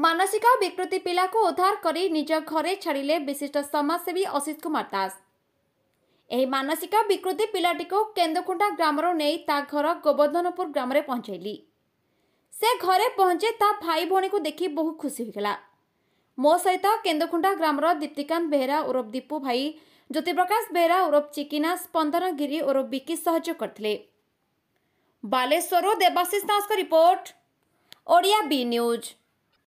मानसिक बिकृति पिया उद्धार गरि निज घर छाडिले विशिष्ट समाजसेवी असित कुमार दास यही मानसिक विकृति बिकृति पाटि केन्दुखुट्टा ता घर गोबर्धनपुर ग्राम पहुँचली से घर पहुँच त भाइ भणीको देखि बहु खुसी हुन्छ मो सहित ग्राम र दीप्ति बेहरा ओरफ दीपु भाइ ज्योतिप्रकाश बेहेरा ओरफ चिकिनास गिरी ओरफ बिकि सहयोग गरिलेश्वरु देवाशिष दासको रिपोर्ट ओडिया बी न्यूज़